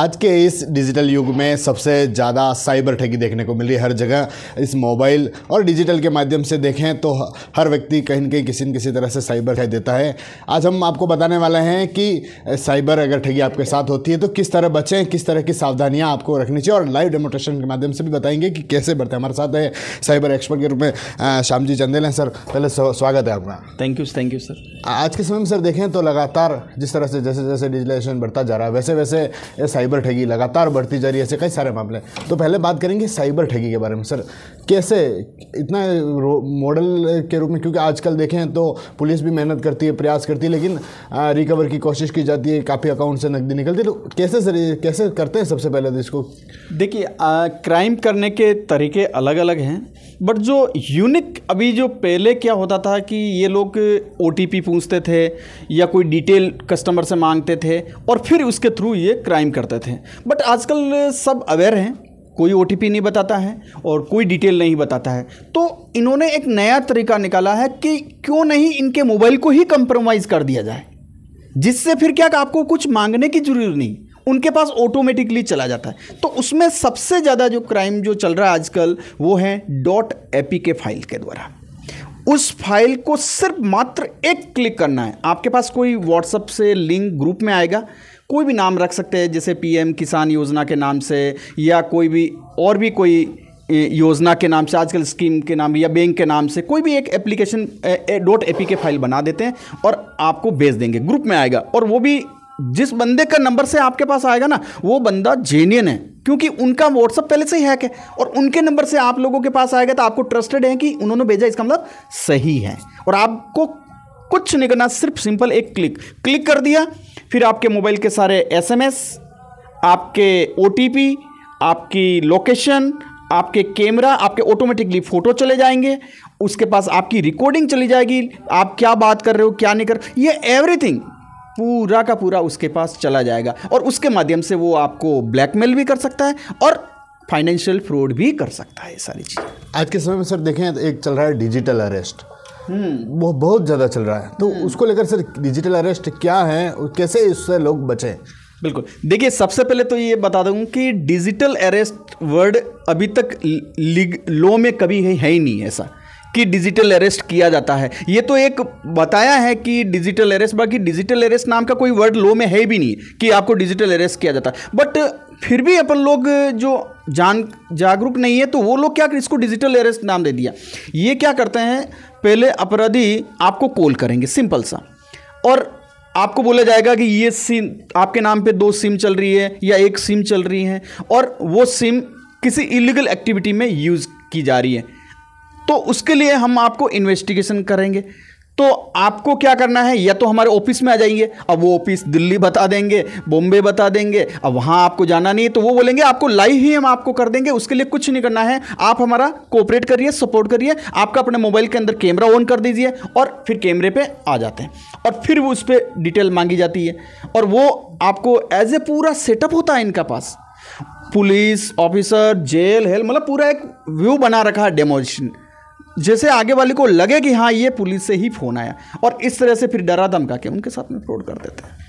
आज के इस डिजिटल युग में सबसे ज़्यादा साइबर ठगी देखने को मिल रही है हर जगह इस मोबाइल और डिजिटल के माध्यम से देखें तो हर व्यक्ति कहीं ना कहीं किसी न किसी तरह से साइबर ठग देता है आज हम आपको बताने वाले हैं कि साइबर अगर ठगी आपके साथ होती है तो किस तरह बचें किस तरह की सावधानियाँ आपको रखनी चाहिए और लाइव डेमोट्रेशन के माध्यम से भी बताएंगे कि कैसे बढ़ते हमारे साथ है साइबर एक्सपर्ट के रूप में श्याम जी चंदेल हैं सर पहले स्वागत है आपका thank you thank you sir आज के समय में सर देखें तो लगातार जिस तरह से जैसे जैसे डिजिटलाइजेशन बढ़ता जा रहा है वैसे वैसे साइबर ठगी लगातार बढ़ती जा रही है ऐसे कई सारे मामले तो पहले बात करेंगे साइबर ठगी के बारे में सर कैसे इतना मॉडल के रूप में क्योंकि आजकल देखें तो पुलिस भी मेहनत करती है प्रयास करती है लेकिन रिकवर की कोशिश की जाती है काफ़ी अकाउंट से नकदी निकलती है तो कैसे सर कैसे करते हैं सबसे पहले तो इसको देखिए क्राइम करने के तरीके अलग अलग हैं बट जो यूनिक अभी जो पहले क्या होता था कि ये लोग ओ पूछते थे या कोई डिटेल कस्टमर से मांगते थे और फिर उसके थ्रू ये क्राइम करते बताते थे बट आजकल सब अवेयर हैं कोई ओ नहीं बताता है और कोई डिटेल नहीं बताता है तो इन्होंने एक नया तरीका निकाला है कि क्यों नहीं इनके मोबाइल को ही कंप्रोमाइज़ कर दिया जाए जिससे फिर क्या आपको कुछ मांगने की जरूरत नहीं उनके पास ऑटोमेटिकली चला जाता है तो उसमें सबसे ज़्यादा जो क्राइम जो चल रहा है आजकल वो है डॉट एपी के फाइल के द्वारा उस फाइल को सिर्फ मात्र एक क्लिक करना है आपके पास कोई व्हाट्सअप से लिंक ग्रुप में आएगा कोई भी नाम रख सकते हैं जैसे पीएम किसान योजना के नाम से या कोई भी और भी कोई योजना के नाम से आजकल स्कीम के नाम या बैंक के नाम से कोई भी एक एप्लीकेशन डॉट ए के फाइल बना देते हैं और आपको भेज देंगे ग्रुप में आएगा और वो भी जिस बंदे का नंबर से आपके पास आएगा ना वो बंदा जेन्यन है क्योंकि उनका व्हाट्सअप पहले से ही हैक है और उनके नंबर से आप लोगों के पास आएगा तो आपको ट्रस्टेड है कि उन्होंने भेजा इसका मतलब सही है और आपको कुछ नहीं करना सिर्फ सिंपल एक क्लिक क्लिक कर दिया फिर आपके मोबाइल के सारे एसएमएस, आपके ओटीपी, आपकी लोकेशन आपके कैमरा आपके ऑटोमेटिकली फ़ोटो चले जाएंगे उसके पास आपकी रिकॉर्डिंग चली जाएगी आप क्या बात कर रहे हो क्या नहीं कर ये एवरीथिंग पूरा का पूरा उसके पास चला जाएगा और उसके माध्यम से वो आपको ब्लैकमेल भी कर सकता है और फाइनेंशियल फ्रॉड भी कर सकता है सारी चीज़ आज के समय में सर देखें तो एक चल रहा है डिजिटल अरेस्ट हम्म। वो बहुत ज़्यादा चल रहा है तो हम्म। उसको लेकर सर डिजिटल अरेस्ट क्या है और कैसे इससे लोग बचें बिल्कुल देखिए सबसे पहले तो ये बता दूँ कि डिजिटल अरेस्ट वर्ड अभी तक लॉ में कभी है ही नहीं ऐसा कि डिजिटल अरेस्ट किया जाता है ये तो एक बताया है कि डिजिटल अरेस्ट बाकी डिजिटल अरेस्ट नाम का कोई वर्ड लो में है भी नहीं कि आपको डिजिटल अरेस्ट किया जाता है बट फिर भी अपन लोग जो जान जागरूक नहीं है तो वो लोग क्या इसको डिजिटल अरेस्ट नाम दे दिया ये क्या करते हैं पहले अपराधी आपको कॉल करेंगे सिंपल सा और आपको बोला जाएगा कि ये सिम आपके नाम पे दो सिम चल रही है या एक सिम चल रही है और वो सिम किसी इलीगल एक्टिविटी में यूज़ की जा रही है तो उसके लिए हम आपको इन्वेस्टिगेशन करेंगे तो आपको क्या करना है या तो हमारे ऑफिस में आ जाइए अब वो ऑफिस दिल्ली बता देंगे बॉम्बे बता देंगे अब वहाँ आपको जाना नहीं है तो वो बोलेंगे आपको लाइव ही हम आपको कर देंगे उसके लिए कुछ नहीं करना है आप हमारा कोऑपरेट करिए सपोर्ट करिए आपका अपने मोबाइल के अंदर कैमरा ऑन कर दीजिए और फिर कैमरे पर आ जाते हैं और फिर वो उस पर डिटेल मांगी जाती है और वो आपको एज ए पूरा सेटअप होता है इनका पास पुलिस ऑफिसर जेल हेल मतलब पूरा एक व्यू बना रखा है डेमोजिशन जैसे आगे वाले को लगे कि हाँ ये पुलिस से ही फ़ोन आया और इस तरह से फिर डरा धमका के उनके साथ में फ्रॉड कर देते हैं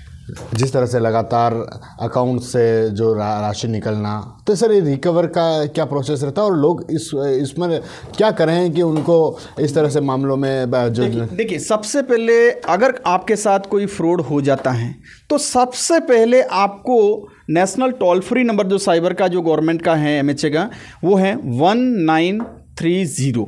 जिस तरह से लगातार अकाउंट से जो रा, राशि निकलना तो सर ये रिकवर का क्या प्रोसेस रहता है और लोग इस इसमें क्या करें कि उनको इस तरह से मामलों में जो देखिए सबसे पहले अगर आपके साथ कोई फ्रॉड हो जाता है तो सबसे पहले आपको नेशनल टोल फ्री नंबर जो साइबर का जो गवर्नमेंट का है एम का वो है one nine three zero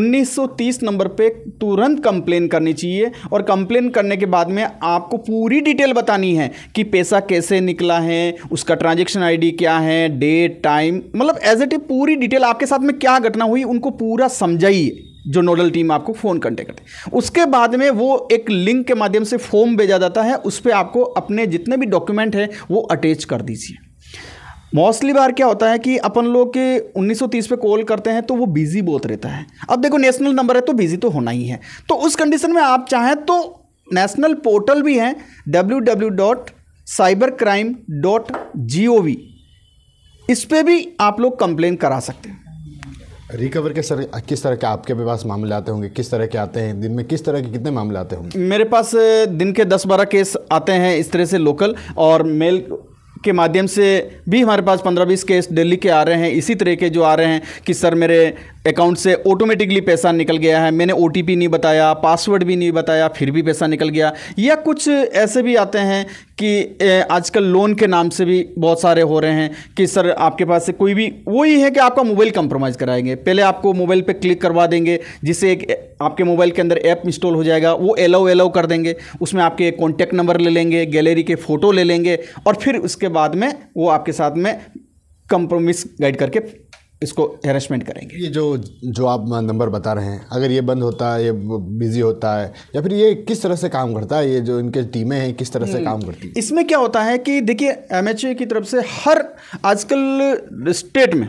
1930 number पे तुरंत कंप्लेन करनी चाहिए और कंप्लेन करने के बाद में आपको पूरी डिटेल बतानी है कि पैसा कैसे निकला है उसका ट्रांजेक्शन आईडी क्या है डेट टाइम मतलब एज एट ए पूरी डिटेल आपके साथ में क्या घटना हुई उनको पूरा समझाइए जो नोडल टीम आपको फ़ोन कॉन्टेक्ट करते उसके बाद में वो एक लिंक के माध्यम से फॉर्म भेजा जाता है उस पर आपको अपने जितने भी डॉक्यूमेंट हैं वो अटैच कर दीजिए मोस्टली बार क्या होता है कि अपन लोग के 1930 पे कॉल करते हैं तो वो बिज़ी बहुत रहता है अब देखो नेशनल नंबर है तो बिज़ी तो होना ही है तो उस कंडीशन में आप चाहें तो नेशनल पोर्टल भी है W W dot cyber crime dot G O V इस पर भी आप लोग कंप्लेन करा सकते हैं रिकवर के सर किस तरह के आपके पास मामले आते होंगे किस तरह के आते हैं दिन में किस तरह के कितने मामले आते होंगे मेरे पास दिन के दस बारह केस आते हैं इस तरह से लोकल और मेल के माध्यम से भी हमारे पास पंद्रह बीस केस दिल्ली के आ रहे हैं इसी तरह के जो आ रहे हैं कि सर मेरे अकाउंट से ऑटोमेटिकली पैसा निकल गया है मैंने ओ नहीं बताया पासवर्ड भी नहीं बताया फिर भी पैसा निकल गया या कुछ ऐसे भी आते हैं कि आजकल लोन के नाम से भी बहुत सारे हो रहे हैं कि सर आपके पास से कोई भी वही है कि आपका मोबाइल कंप्रोमाइज़ कराएंगे पहले आपको मोबाइल पे क्लिक करवा देंगे जिससे एक आपके मोबाइल के अंदर ऐप इंस्टॉल हो जाएगा वो एलाउ एलाउ कर देंगे उसमें आपके कॉन्टैक्ट नंबर ले लेंगे गैलरी के फ़ोटो ले लेंगे और फिर उसके बाद में वो आपके साथ में कंप्रोमिस गाइड करके इसको हेरसमेंट करेंगे ये जो जो आप नंबर बता रहे हैं अगर ये बंद होता है ये बिज़ी होता है या फिर ये किस तरह से काम करता है ये जो इनके टीमें हैं किस तरह से हम्म। काम करती है इसमें क्या होता है कि देखिए एम की तरफ से हर आजकल स्टेट में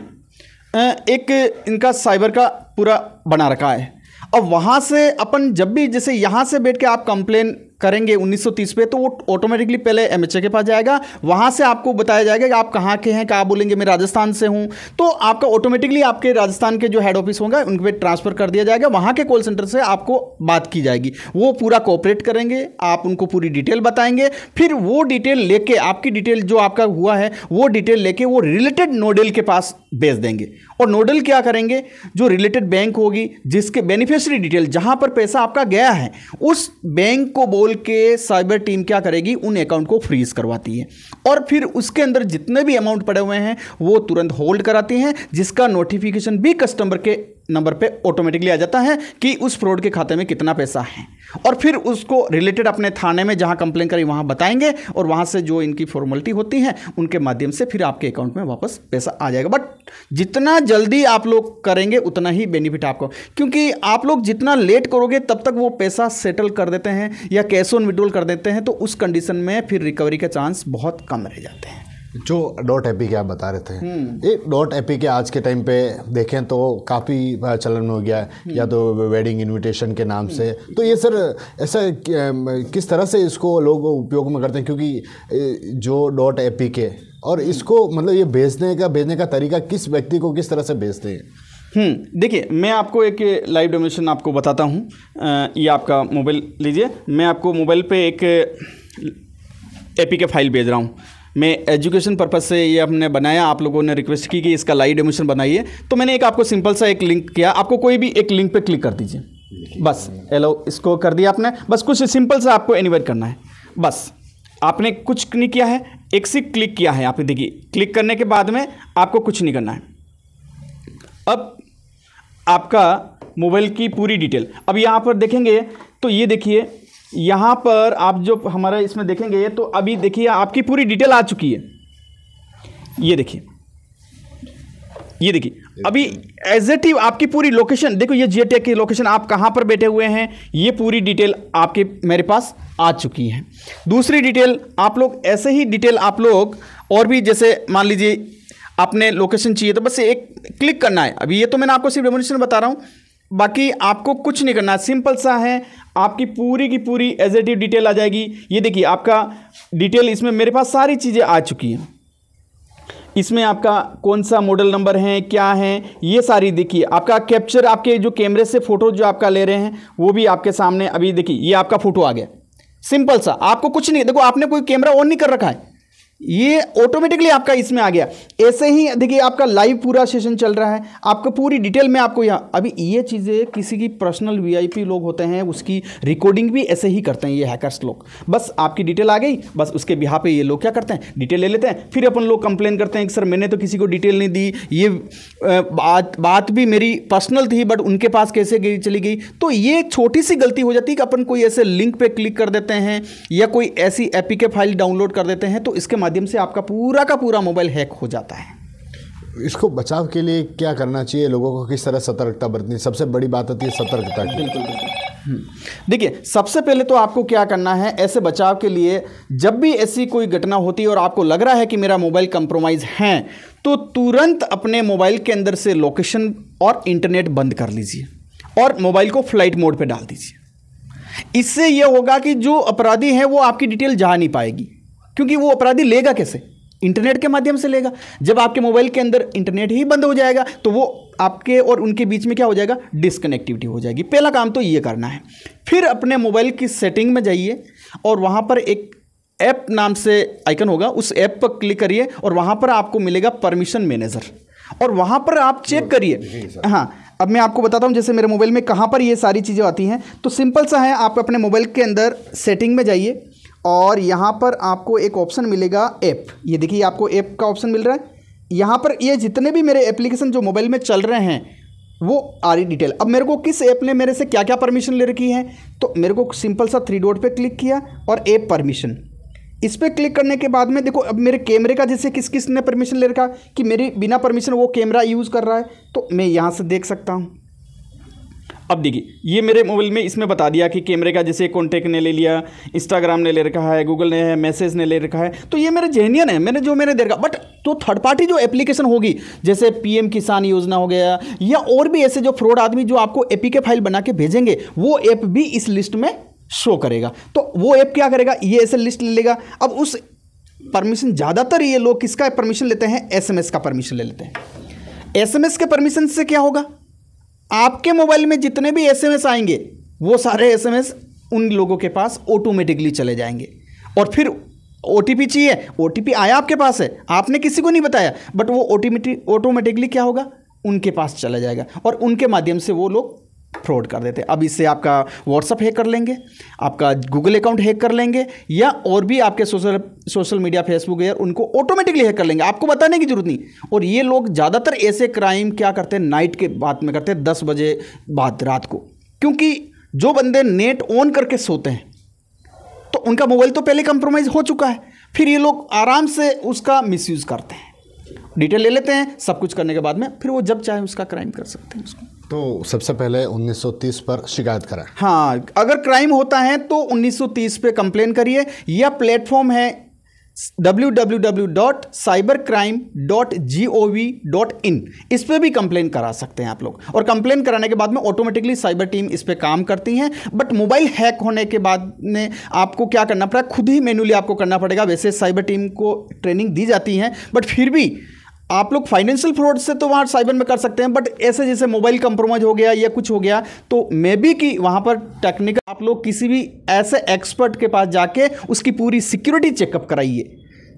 एक इनका साइबर का पूरा बना रखा है और वहाँ से अपन जब भी जैसे यहाँ से बैठ के आप कंप्लेन करेंगे 1930 पे तो वो ऑटोमेटिकली पहले एम के पास जाएगा वहाँ से आपको बताया जाएगा कि आप कहाँ के हैं कहाँ बोलेंगे मैं राजस्थान से हूँ तो आपका ऑटोमेटिकली आपके राजस्थान के जो हेड ऑफिस होंगे उनके पे ट्रांसफ़र कर दिया जाएगा वहाँ के कॉल सेंटर से आपको बात की जाएगी वो पूरा कोऑपरेट करेंगे आप उनको पूरी डिटेल बताएंगे फिर वो डिटेल लेके आपकी डिटेल जो आपका हुआ है वो डिटेल लेके वो रिलेटेड नोडल के पास भेज देंगे और नोडल क्या करेंगे जो रिलेटेड बैंक होगी जिसके बेनिफिशरी डिटेल जहाँ पर पैसा आपका गया है उस बैंक को बोल इंटरपोल के साइबर टीम क्या करेगी उन अकाउंट को फ्रीज करवाती है और फिर उसके अंदर जितने भी अमाउंट पड़े हुए हैं वो तुरंत होल्ड कराती हैं जिसका नोटिफिकेशन भी कस्टमर के नंबर पे ऑटोमेटिकली आ जाता है कि उस फ्रॉड के खाते में कितना पैसा है और फिर उसको रिलेटेड अपने थाने में जहाँ कंप्लेन करी वहाँ बताएंगे और वहाँ से जो इनकी फॉर्मेलिटी होती है उनके माध्यम से फिर आपके अकाउंट में वापस पैसा आ जाएगा बट जितना जल्दी आप लोग करेंगे उतना ही बेनिफिट आपको क्योंकि आप लोग जितना लेट करोगे तब तक वो पैसा सेटल कर देते हैं या कैश ऑन विड्रोल कर देते हैं तो उस कंडीशन में फिर रिकवरी का चांस बहुत कम रह जाते हैं जो डॉट ए के आप बता रहे थे एक हम्म। डॉट एपी के आज के टाइम पे देखें तो काफ़ी चलन में हो गया है हम्म। या तो वेडिंग इनविटेशन के नाम से हम्म। तो ये सर ऐसा किस तरह से इसको लोग उपयोग में करते हैं क्योंकि जो डॉट ए के और इसको मतलब ये भेजने का भेजने का तरीका किस व्यक्ति को किस तरह से भेजते हैं देखिए मैं आपको एक लाइव डोमेशन आपको बताता हूँ ये आपका मोबाइल लीजिए मैं आपको मोबाइल पे एक पी के फाइल भेज रहा हूँ मैं एजुकेशन पर्पज़ से ये हमने बनाया आप लोगों ने रिक्वेस्ट की कि इसका लाइव डेमोशन बनाइए तो मैंने एक आपको सिंपल सा एक लिंक किया आपको कोई भी एक लिंक पर क्लिक कर दीजिए बस एलो इसको कर दिया आपने बस कुछ सिंपल सा आपको एनिवेट करना है बस आपने कुछ नहीं किया है एक से क्लिक किया है आपने देखिए क्लिक करने के बाद में आपको कुछ नहीं करना है अब आपका मोबाइल की पूरी डिटेल अब यहाँ पर देखेंगे तो ये देखिए यहाँ पर आप जो हमारा इसमें देखेंगे तो अभी देखिए आपकी पूरी डिटेल आ चुकी है ये देखिए ये देखिए अभी एजेटिव आपकी पूरी लोकेशन देखो ये जी की लोकेशन आप कहाँ पर बैठे हुए हैं ये पूरी डिटेल आपके मेरे पास आ चुकी है दूसरी डिटेल आप लोग ऐसे ही डिटेल आप लोग और भी जैसे मान लीजिए आपने लोकेशन चाहिए तो बस एक क्लिक करना है अभी ये तो मैंने आपको सिर्फ डेमोनेशन बता रहा हूँ बाकी आपको कुछ नहीं करना सिंपल सा है आपकी पूरी की पूरी एजेटिव डिटेल आ जाएगी ये देखिए आपका डिटेल इसमें मेरे पास सारी चीज़ें आ चुकी हैं इसमें आपका कौन सा मॉडल नंबर है क्या है ये सारी देखिए आपका कैप्चर आपके जो कैमरे से फ़ोटो जो आपका ले रहे हैं वो भी आपके सामने अभी देखिए ये आपका फ़ोटो आ गया सिंपल सा आपको कुछ नहीं देखो आपने कोई कैमरा ऑन नहीं कर रखा है ये ऑटोमेटिकली आपका इसमें आ गया ऐसे ही देखिए आपका लाइव पूरा सेशन चल रहा है आपको पूरी डिटेल में आपको यहाँ अभी ये चीज़ें किसी की पर्सनल वीआईपी लोग होते हैं उसकी रिकॉर्डिंग भी ऐसे ही करते हैं ये हैकर्स लोग बस आपकी डिटेल आ गई बस उसके बिहा पे ये लोग क्या करते हैं डिटेल ले लेते हैं फिर अपन लोग कंप्लेन करते हैं कि सर मैंने तो किसी को डिटेल नहीं दी ये बात बात भी मेरी पर्सनल थी बट उनके पास कैसे गई चली गई तो ये एक छोटी सी गलती हो जाती है कि अपन कोई ऐसे लिंक पर क्लिक कर देते हैं या कोई ऐसी एपी के फाइल डाउनलोड कर देते हैं तो इसके माध्यम से आपका पूरा का पूरा मोबाइल हैक हो जाता है इसको बचाव के लिए क्या करना चाहिए लोगों को किस तरह सतर्कता बरतनी सबसे बड़ी बात होती है सतर्कता की बिल्कुल बिल्कुल हम्म। देखिए सबसे पहले तो आपको क्या करना है ऐसे बचाव के लिए जब भी ऐसी कोई घटना होती है और आपको लग रहा है कि मेरा मोबाइल कंप्रोमाइज़ है तो तुरंत अपने मोबाइल के अंदर से लोकेशन और इंटरनेट बंद कर लीजिए और मोबाइल को फ्लाइट मोड पर डाल दीजिए इससे यह होगा कि जो अपराधी हैं वो आपकी डिटेल जा नहीं पाएगी क्योंकि वो अपराधी लेगा कैसे इंटरनेट के माध्यम से लेगा जब आपके मोबाइल के अंदर इंटरनेट ही बंद हो जाएगा तो वो आपके और उनके बीच में क्या हो जाएगा डिसकनेक्टिविटी हो जाएगी पहला काम तो ये करना है फिर अपने मोबाइल की सेटिंग में जाइए और वहाँ पर एक ऐप नाम से आइकन होगा उस ऐप पर क्लिक करिए और वहाँ पर आपको मिलेगा परमिशन मैनेजर और वहाँ पर आप चेक करिए हाँ अब मैं आपको बताता हूँ जैसे मेरे मोबाइल में कहाँ पर ये सारी चीज़ें आती हैं तो सिंपल सा है आप अपने मोबाइल के अंदर सेटिंग में जाइए और यहाँ पर आपको एक ऑप्शन मिलेगा ऐप ये देखिए आपको ऐप का ऑप्शन मिल रहा है यहाँ पर ये जितने भी मेरे एप्लीकेशन जो मोबाइल में चल रहे हैं वो आ रही डिटेल अब मेरे को किस ऐप ने मेरे से क्या क्या परमिशन ले रखी है तो मेरे को सिंपल सा थ्री डॉट पे क्लिक किया और ऐप परमिशन इस पर क्लिक करने के बाद में देखो अब मेरे कैमरे का जैसे किस किस ने परमिशन ले रखा कि मेरी बिना परमिशन वो कैमरा यूज़ कर रहा है तो मैं यहाँ से देख सकता हूँ अब देखिए ये मेरे मोबाइल में इसमें बता दिया कि कैमरे का जैसे कॉन्टेक्ट ने ले लिया इंस्टाग्राम ने ले रखा है गूगल ने है मैसेज ने ले रखा है तो ये मेरे जेन्यन है मैंने जो मैंने दे रखा बट तो थर्ड पार्टी जो एप्लीकेशन होगी जैसे पीएम किसान योजना हो गया या और भी ऐसे जो फ्रॉड आदमी जो आपको एपीके फाइल बना के भेजेंगे वो ऐप भी इस लिस्ट में शो करेगा तो वो ऐप क्या करेगा ये ऐसे लिस्ट ले लेगा अब उस परमिशन ज़्यादातर ये लोग किसका परमिशन लेते हैं एसएमएस का परमिशन ले लेते हैं एसएमएस के परमिशन से क्या होगा आपके मोबाइल में जितने भी एसएमएस आएंगे वो सारे एसएमएस उन लोगों के पास ऑटोमेटिकली चले जाएंगे और फिर ओ चाहिए ओ आया आपके पास है आपने किसी को नहीं बताया बट वो ऑटोमेटिक ऑटोमेटिकली क्या होगा उनके पास चला जाएगा और उनके माध्यम से वो लोग फ्रॉड कर देते हैं अब इससे आपका व्हाट्सअप हैक कर लेंगे आपका गूगल अकाउंट हैक कर लेंगे या और भी आपके सोशल सोशल मीडिया फेसबुक या उनको ऑटोमेटिकली हैक कर लेंगे आपको बताने की जरूरत नहीं और ये लोग ज़्यादातर ऐसे क्राइम क्या करते हैं नाइट के बाद में करते हैं दस बजे बाद रात को क्योंकि जो बंदे नेट ऑन करके सोते हैं तो उनका मोबाइल तो पहले कंप्रोमाइज़ हो चुका है फिर ये लोग आराम से उसका मिसयूज़ करते हैं डिटेल ले लेते हैं सब कुछ करने के बाद में फिर वो जब चाहे उसका क्राइम कर सकते हैं उसको तो सबसे पहले 1930 पर शिकायत करें हाँ अगर क्राइम होता है तो 1930 पे कंप्लेन करिए यह प्लेटफॉर्म है www.cybercrime.gov.in इस पर भी कंप्लेन करा सकते हैं आप लोग और कंप्लेन कराने के बाद में ऑटोमेटिकली साइबर टीम इस पर काम करती है बट मोबाइल हैक होने के बाद में आपको क्या करना पड़ा खुद ही मैनुअली आपको करना पड़ेगा वैसे साइबर टीम को ट्रेनिंग दी जाती है बट फिर भी आप लोग फाइनेंशियल फ्रॉड से तो वहाँ साइबर में कर सकते हैं बट ऐसे जैसे मोबाइल कंप्रोमाइज हो गया या कुछ हो गया तो मे बी कि वहाँ पर टेक्निकल आप लोग किसी भी ऐसे एक्सपर्ट के पास जाके उसकी पूरी सिक्योरिटी चेकअप कराइए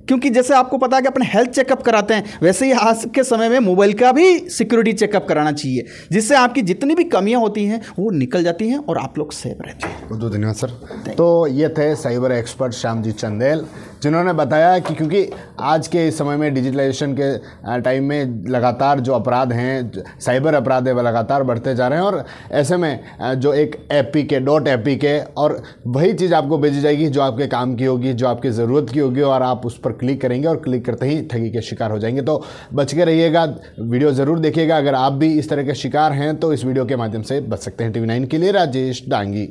क्योंकि जैसे आपको पता है कि अपने हेल्थ चेकअप कराते हैं वैसे ही आज के समय में मोबाइल का भी सिक्योरिटी चेकअप कराना चाहिए जिससे आपकी जितनी भी कमियां होती हैं वो निकल जाती हैं और आप लोग सेफ रहते हैं धन्यवाद सर तो ये थे साइबर एक्सपर्ट श्यामजी चंदेल जिन्होंने बताया कि क्योंकि आज के समय में डिजिटलाइजेशन के टाइम में लगातार जो अपराध हैं साइबर अपराध है वह लगातार बढ़ते जा रहे हैं और ऐसे में जो एक एपी के डॉट एपी के और वही चीज़ आपको भेजी जाएगी जो आपके काम की होगी जो आपकी ज़रूरत की होगी और आप उस पर क्लिक करेंगे और क्लिक करते ही ठगी के शिकार हो जाएंगे तो बच के रहिएगा वीडियो ज़रूर देखिएगा अगर आप भी इस तरह के शिकार हैं तो इस वीडियो के माध्यम से बच सकते हैं वी नाइन के लिए राजेश डांगी